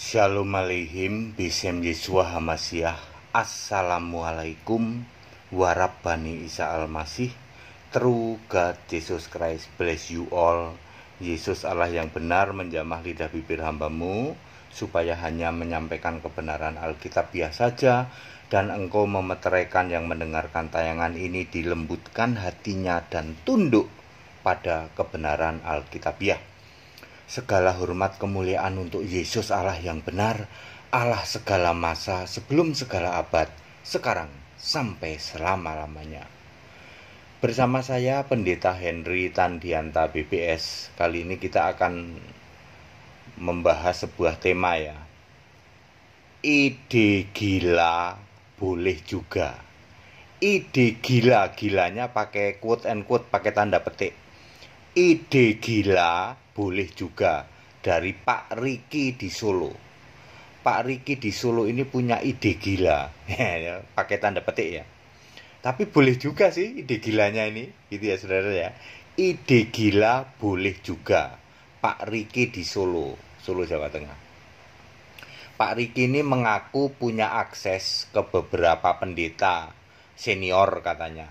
Shalom Aleihim Bisem Yesua Hamasyah Assalamualaikum Warabani Isa Almasih True God Jesus Christ Bless you all Yesus Allah yang benar menjamah lidah bibir hambamu Supaya hanya menyampaikan kebenaran Alkitabiah saja Dan engkau memeteraikan yang mendengarkan tayangan ini Dilembutkan hatinya dan tunduk pada kebenaran Alkitabiah ya, Segala hormat kemuliaan untuk Yesus Allah yang benar, Allah segala masa sebelum segala abad, sekarang sampai selama-lamanya. Bersama saya Pendeta Henry Tandianta BPS kali ini kita akan membahas sebuah tema ya. Ide gila boleh juga ide gila-gilanya pakai quote and quote pakai tanda petik Ide gila boleh juga dari Pak Riki di Solo. Pak Riki di Solo ini punya ide gila. Ya, ya, pakai tanda petik ya. Tapi boleh juga sih ide gilanya ini, gitu ya saudara ya. Ide gila boleh juga. Pak Riki di Solo, Solo Jawa Tengah. Pak Riki ini mengaku punya akses ke beberapa pendeta senior katanya.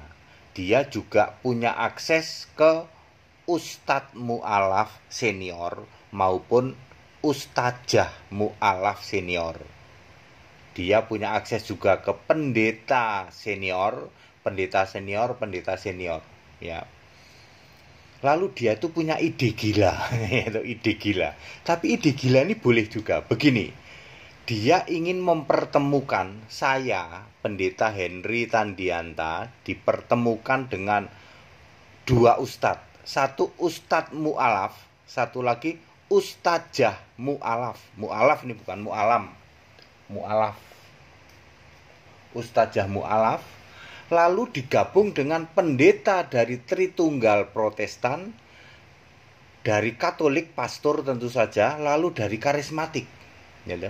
Dia juga punya akses ke ustadz mu'alaf senior maupun ustadzah mu'alaf senior. Dia punya akses juga ke pendeta senior, pendeta senior, pendeta senior. Ya, lalu dia tuh punya ide gila itu ide gila tapi ide gila ini boleh juga begini dia ingin mempertemukan saya pendeta Henry Tandianta dipertemukan dengan dua ustadz satu ustadz mu'alaf, satu lagi ustadzah mu'alaf. Mu'alaf ini bukan mu'alam, mu'alaf. Ustadzah mu'alaf lalu digabung dengan pendeta dari Tritunggal Protestan, dari Katolik pastor tentu saja, lalu dari karismatik. Ya, ya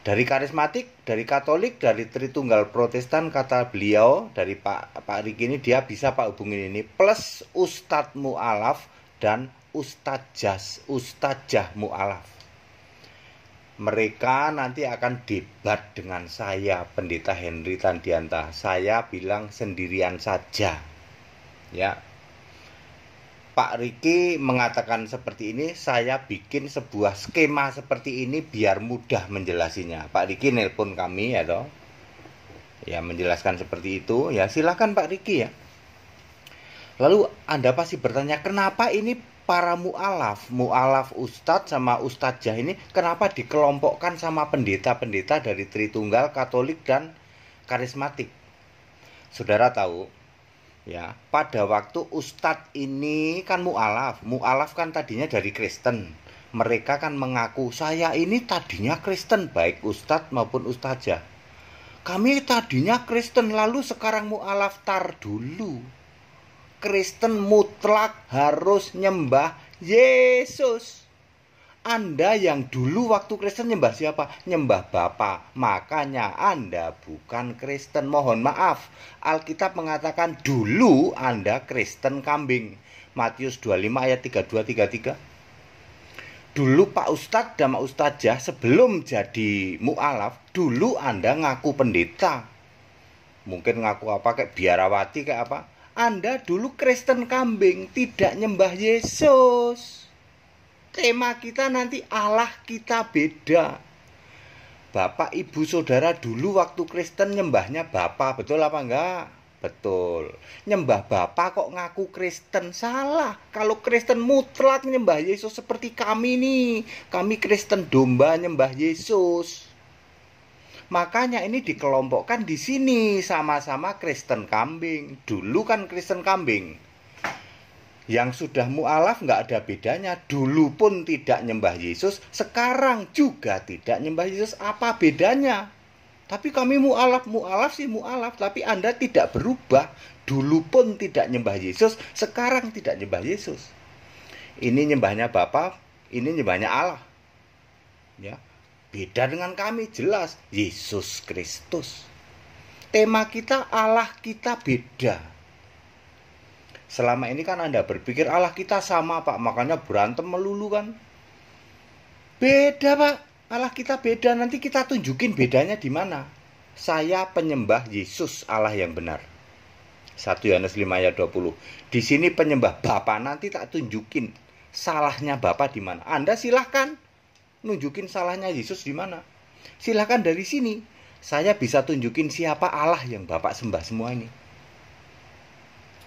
dari karismatik, dari Katolik, dari Tritunggal Protestan kata beliau dari Pak Pak Riki ini dia bisa Pak hubungin ini plus Ustadz Mu'alaf dan Ustadz Ustadzah Mu'alaf. Mereka nanti akan debat dengan saya Pendeta Henry Tandianta. Saya bilang sendirian saja. Ya, Pak Riki mengatakan seperti ini, saya bikin sebuah skema seperti ini biar mudah menjelasinya. Pak Riki nelpon kami ya toh. Ya menjelaskan seperti itu, ya silahkan Pak Riki ya. Lalu Anda pasti bertanya, kenapa ini para mu'alaf, mu'alaf ustadz sama ustadzah ini kenapa dikelompokkan sama pendeta-pendeta dari Tritunggal, Katolik, dan Karismatik? Saudara tahu, ya pada waktu ustadz ini kan mualaf mualaf kan tadinya dari Kristen mereka kan mengaku saya ini tadinya Kristen baik ustadz maupun ustazah kami tadinya Kristen lalu sekarang mualaf tar dulu Kristen mutlak harus nyembah Yesus anda yang dulu waktu Kristen nyembah siapa? Nyembah Bapa. Makanya Anda bukan Kristen. Mohon maaf. Alkitab mengatakan dulu Anda Kristen kambing. Matius 25 ayat 32 33. Dulu Pak Ustadz dan Pak Ustadzah sebelum jadi mu'alaf, dulu Anda ngaku pendeta. Mungkin ngaku apa kayak biarawati kayak apa. Anda dulu Kristen kambing, tidak nyembah Yesus tema kita nanti Allah kita beda. Bapak, ibu, saudara dulu waktu Kristen nyembahnya Bapak, betul apa enggak? Betul. Nyembah Bapak kok ngaku Kristen? Salah. Kalau Kristen mutlak nyembah Yesus seperti kami nih. Kami Kristen domba nyembah Yesus. Makanya ini dikelompokkan di sini sama-sama Kristen kambing. Dulu kan Kristen kambing yang sudah mu'alaf nggak ada bedanya. Dulu pun tidak nyembah Yesus, sekarang juga tidak nyembah Yesus. Apa bedanya? Tapi kami mu'alaf, mu'alaf sih mu'alaf. Tapi Anda tidak berubah. Dulu pun tidak nyembah Yesus, sekarang tidak nyembah Yesus. Ini nyembahnya Bapa, ini nyembahnya Allah. Ya, beda dengan kami jelas. Yesus Kristus. Tema kita Allah kita beda. Selama ini kan Anda berpikir Allah kita sama Pak, makanya berantem melulu kan. Beda Pak, Allah kita beda, nanti kita tunjukin bedanya di mana. Saya penyembah Yesus Allah yang benar. 1 Yohanes 5 ayat 20. Di sini penyembah bapak nanti tak tunjukin salahnya bapak di mana. Anda silahkan nunjukin salahnya Yesus di mana. Silahkan dari sini. Saya bisa tunjukin siapa Allah yang Bapak sembah semua ini.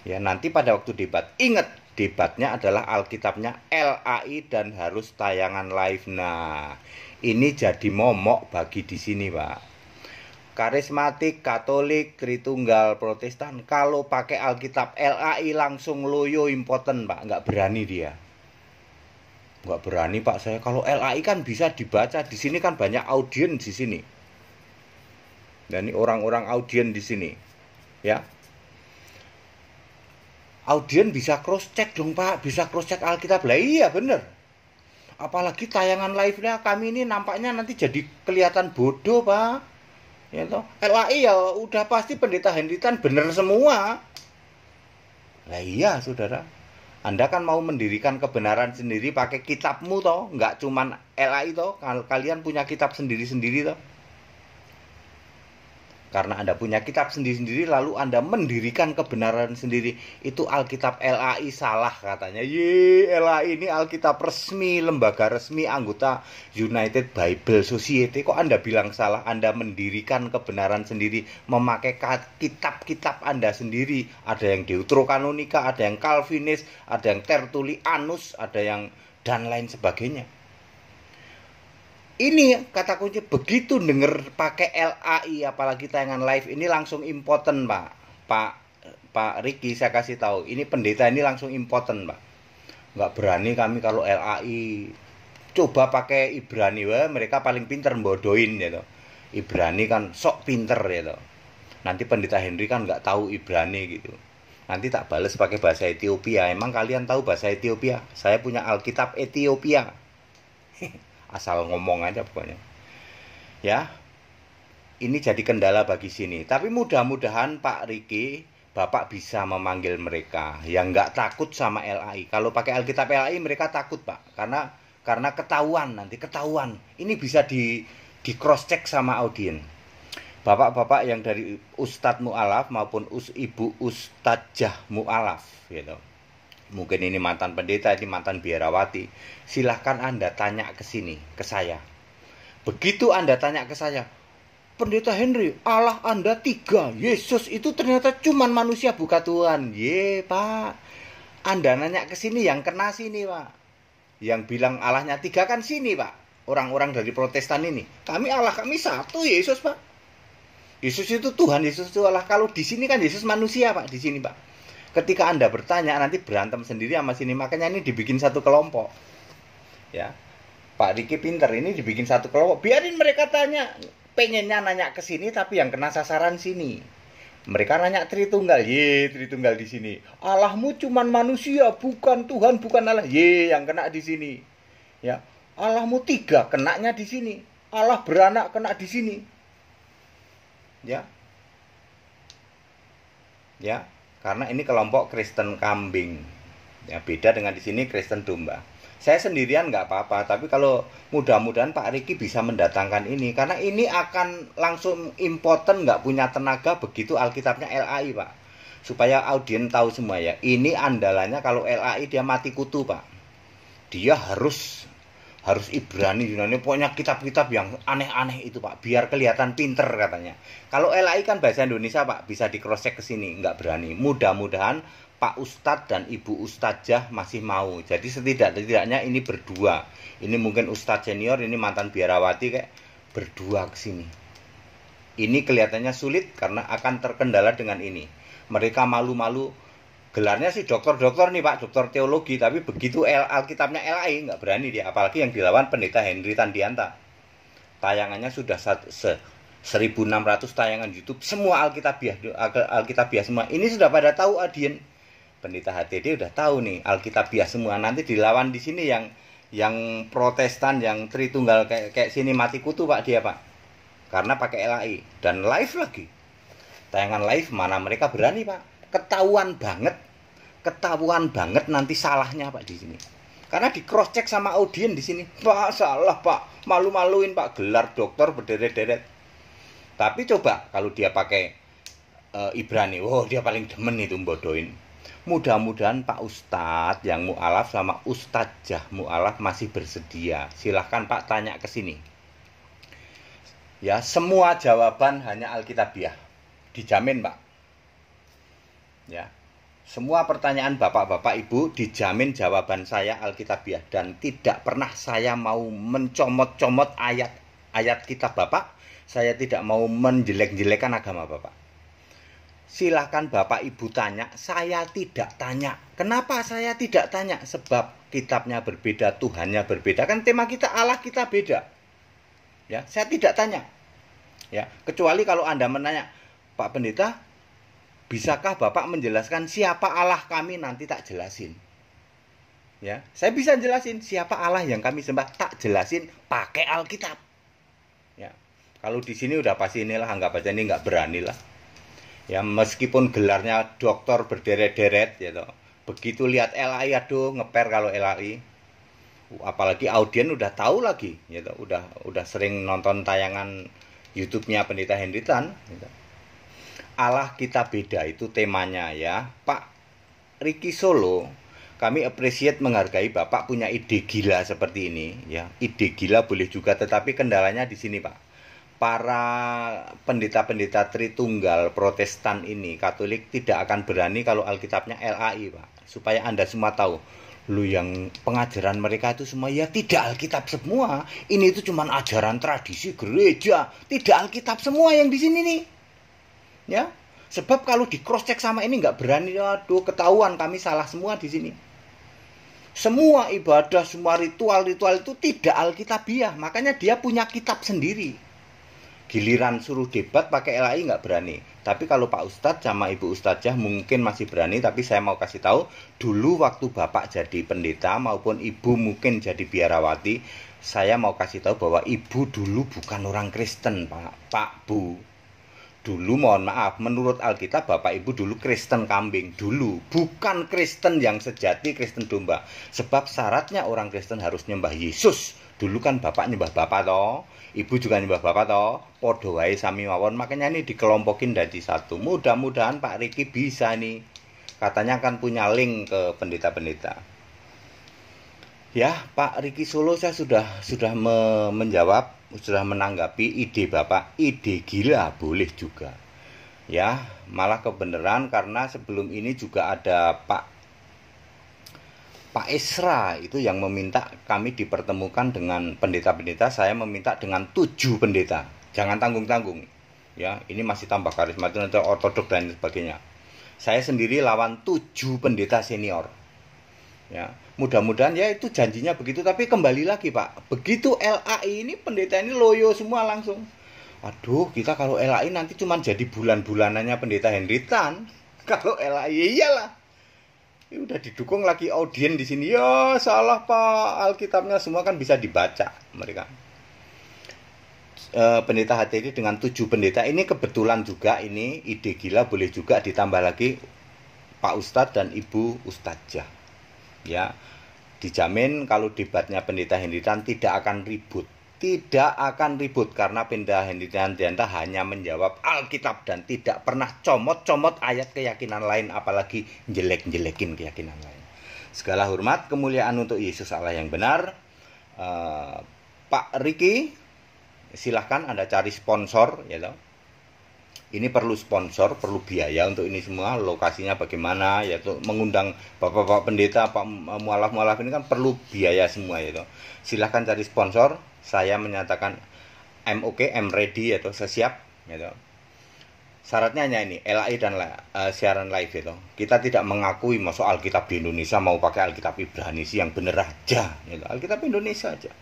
Ya, nanti pada waktu debat ingat debatnya adalah Alkitabnya LAI dan harus tayangan live. Nah, ini jadi momok bagi di sini, Pak. Karismatik, Katolik, Tritunggal, Protestan, kalau pakai Alkitab LAI langsung loyo important Pak. Enggak berani dia. Nggak berani, Pak. Saya kalau LAI kan bisa dibaca. Di sini kan banyak audiens di sini. Dan ini orang-orang audiens di sini. Ya, audien bisa cross check dong Pak, bisa cross check Alkitab. Lah iya bener. Apalagi tayangan live-nya kami ini nampaknya nanti jadi kelihatan bodoh, Pak. Ya toh, LAI ya udah pasti pendeta henditan bener semua. Lah iya, Saudara. Anda kan mau mendirikan kebenaran sendiri pakai kitabmu toh, nggak cuman LAI toh, kalian punya kitab sendiri-sendiri toh. Karena Anda punya kitab sendiri-sendiri lalu Anda mendirikan kebenaran sendiri. Itu Alkitab LAI salah katanya. Yee LAI ini Alkitab resmi, lembaga resmi anggota United Bible Society. Kok Anda bilang salah? Anda mendirikan kebenaran sendiri memakai kitab-kitab Anda sendiri. Ada yang Deuterokanonika, ada yang Calvinis, ada yang Tertulianus, ada yang dan lain sebagainya ini kata kunci begitu denger pakai LAI apalagi tayangan live ini langsung important pak pak pak Riki saya kasih tahu ini pendeta ini langsung important pak nggak berani kami kalau LAI coba pakai Ibrani wa mereka paling pinter bodoin ya gitu Ibrani kan sok pinter ya gitu nanti pendeta Henry kan nggak tahu Ibrani gitu nanti tak bales pakai bahasa Ethiopia emang kalian tahu bahasa Ethiopia saya punya Alkitab Ethiopia asal ngomong aja pokoknya ya ini jadi kendala bagi sini tapi mudah-mudahan Pak Riki Bapak bisa memanggil mereka yang nggak takut sama LAI. Kalau pakai Alkitab LAI mereka takut Pak, karena karena ketahuan nanti ketahuan. Ini bisa di di cross check sama audien. Bapak-bapak yang dari Ustadz Mu'alaf maupun Us, Ibu Ustadzah Mu'alaf gitu mungkin ini mantan pendeta, ini mantan biarawati, silahkan Anda tanya ke sini, ke saya. Begitu Anda tanya ke saya, Pendeta Henry, Allah Anda tiga, Yesus itu ternyata cuman manusia bukan Tuhan. Ye, Pak. Anda nanya ke sini yang kena sini, Pak. Yang bilang Allahnya tiga kan sini, Pak. Orang-orang dari protestan ini. Kami Allah kami satu, Yesus, Pak. Yesus itu Tuhan, Yesus itu Allah. Kalau di sini kan Yesus manusia, Pak, di sini, Pak ketika Anda bertanya nanti berantem sendiri sama sini. Makanya ini dibikin satu kelompok. Ya. Pak Riki pinter ini dibikin satu kelompok. Biarin mereka tanya. Pengennya nanya ke sini tapi yang kena sasaran sini. Mereka nanya Tritunggal, ye Tritunggal di sini. Allahmu cuman manusia, bukan Tuhan, bukan Allah. Ye yang kena di sini. Ya, Allahmu tiga, kenaknya di sini. Allah beranak kena di sini. Ya. Ya karena ini kelompok Kristen kambing ya beda dengan di sini Kristen domba saya sendirian nggak apa-apa tapi kalau mudah-mudahan Pak Riki bisa mendatangkan ini karena ini akan langsung important nggak punya tenaga begitu Alkitabnya LAI Pak supaya audien tahu semua ya ini andalannya kalau LAI dia mati kutu Pak dia harus harus Ibrani Yunani pokoknya kitab-kitab yang aneh-aneh itu Pak biar kelihatan pinter katanya kalau LAI kan bahasa Indonesia Pak bisa di cross check ke sini nggak berani mudah-mudahan Pak Ustadz dan Ibu Ustadzah masih mau jadi setidak-tidaknya ini berdua ini mungkin Ustadz senior ini mantan biarawati kayak berdua ke sini ini kelihatannya sulit karena akan terkendala dengan ini mereka malu-malu gelarnya sih dokter-dokter nih Pak, dokter teologi, tapi begitu L Alkitabnya LAI nggak berani dia, apalagi yang dilawan pendeta Henry Tandianta. Tayangannya sudah se 1600 tayangan YouTube, semua Alkitabiah, Alkitabiah semua. Ini sudah pada tahu Adien. Pendeta HTD udah tahu nih Alkitabiah semua. Nanti dilawan di sini yang yang Protestan yang Tritunggal kayak kayak sini mati kutu Pak dia Pak. Karena pakai LAI dan live lagi. Tayangan live mana mereka berani Pak ketahuan banget ketahuan banget nanti salahnya Pak di sini. Karena di cross check sama audien di sini. Pak salah Pak, malu-maluin Pak gelar dokter berderet-deret. Tapi coba kalau dia pakai e, Ibrani, wow oh, dia paling demen itu bodoin Mudah-mudahan Pak Ustadz yang mu'alaf sama Ustadzah mu'alaf masih bersedia. Silahkan Pak tanya ke sini. Ya, semua jawaban hanya Alkitabiah. Dijamin Pak. Ya. Semua pertanyaan Bapak-bapak Ibu dijamin jawaban saya Alkitabiah dan tidak pernah saya mau mencomot-comot ayat-ayat kitab Bapak. Saya tidak mau menjelek-jelekan agama Bapak. Silahkan Bapak Ibu tanya, saya tidak tanya. Kenapa saya tidak tanya? Sebab kitabnya berbeda, Tuhannya berbeda. Kan tema kita Allah kita beda. Ya, saya tidak tanya. Ya, kecuali kalau Anda menanya, Pak Pendeta, Bisakah Bapak menjelaskan siapa Allah kami nanti tak jelasin? Ya, saya bisa jelasin siapa Allah yang kami sembah, tak jelasin pakai Alkitab. Ya. Kalau di sini udah pasti inilah anggap aja ini nggak berani lah. Ya, meskipun gelarnya dokter berderet-deret gitu. Begitu lihat LAI aduh ngeper kalau LAI. Apalagi audien udah tahu lagi gitu, udah udah sering nonton tayangan YouTube-nya Pendeta Hendritan gitu ya Allah kita beda itu temanya ya Pak Riki Solo kami appreciate menghargai Bapak punya ide gila seperti ini ya ide gila boleh juga tetapi kendalanya di sini Pak para pendeta-pendeta Tritunggal Protestan ini Katolik tidak akan berani kalau Alkitabnya LAI Pak supaya Anda semua tahu lu yang pengajaran mereka itu semua ya tidak Alkitab semua ini itu cuman ajaran tradisi gereja tidak Alkitab semua yang di sini nih ya sebab kalau di cross check sama ini nggak berani aduh ketahuan kami salah semua di sini semua ibadah, semua ritual-ritual itu tidak alkitabiah. Makanya dia punya kitab sendiri. Giliran suruh debat pakai LAI nggak berani. Tapi kalau Pak Ustadz sama Ibu Ustadzah mungkin masih berani. Tapi saya mau kasih tahu, dulu waktu Bapak jadi pendeta maupun Ibu mungkin jadi biarawati, saya mau kasih tahu bahwa Ibu dulu bukan orang Kristen, Pak, Pak Bu dulu mohon maaf menurut Alkitab Bapak Ibu dulu Kristen kambing dulu bukan Kristen yang sejati Kristen domba sebab syaratnya orang Kristen harus nyembah Yesus dulu kan Bapak nyembah Bapak toh Ibu juga nyembah Bapak toh podo wae sami mawon makanya ini dikelompokin dari satu mudah-mudahan Pak Riki bisa nih katanya akan punya link ke pendeta-pendeta Ya, Pak Riki Solo saya sudah sudah me menjawab, sudah menanggapi ide Bapak. Ide gila boleh juga. Ya, malah kebenaran karena sebelum ini juga ada Pak Pak Esra itu yang meminta kami dipertemukan dengan pendeta-pendeta, saya meminta dengan tujuh pendeta. Jangan tanggung-tanggung. Ya, ini masih tambah karismatik atau ortodok dan sebagainya. Saya sendiri lawan tujuh pendeta senior Ya, mudah-mudahan ya itu janjinya begitu tapi kembali lagi Pak. Begitu LAI ini pendeta ini loyo semua langsung. Aduh, kita kalau LAI nanti cuma jadi bulan-bulanannya pendeta Henry Tan. Kalau LAI ya iyalah. Ya udah didukung lagi audien di sini. Ya salah Pak, Alkitabnya semua kan bisa dibaca mereka. Eh, pendeta pendeta ini dengan tujuh pendeta ini kebetulan juga ini ide gila boleh juga ditambah lagi Pak Ustadz dan Ibu Ustadzah ya dijamin kalau debatnya pendeta Henditan tidak akan ribut tidak akan ribut karena pendeta Henditan Dianta hanya menjawab Alkitab dan tidak pernah comot-comot ayat keyakinan lain apalagi jelek-jelekin keyakinan lain segala hormat kemuliaan untuk Yesus Allah yang benar uh, Pak Riki silahkan Anda cari sponsor ya you know ini perlu sponsor, perlu biaya untuk ini semua, lokasinya bagaimana, yaitu mengundang bapak-bapak pendeta, pak mualaf-mualaf ini kan perlu biaya semua yaitu. Silahkan cari sponsor, saya menyatakan I'm okay, I'm ready, yaitu saya siap, yaitu. Syaratnya hanya ini, LAI dan uh, siaran live itu. Ya, Kita tidak mengakui masuk Alkitab di Indonesia mau pakai Alkitab Ibrani sih yang bener aja, gitu. Alkitab Indonesia aja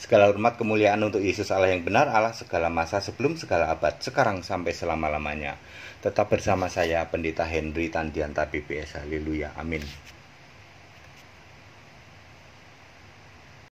Segala hormat kemuliaan untuk Yesus Allah yang benar, Allah segala masa sebelum segala abad, sekarang sampai selama-lamanya. Tetap bersama saya, Pendeta Henry Tandianta PPS. Haleluya. Amin.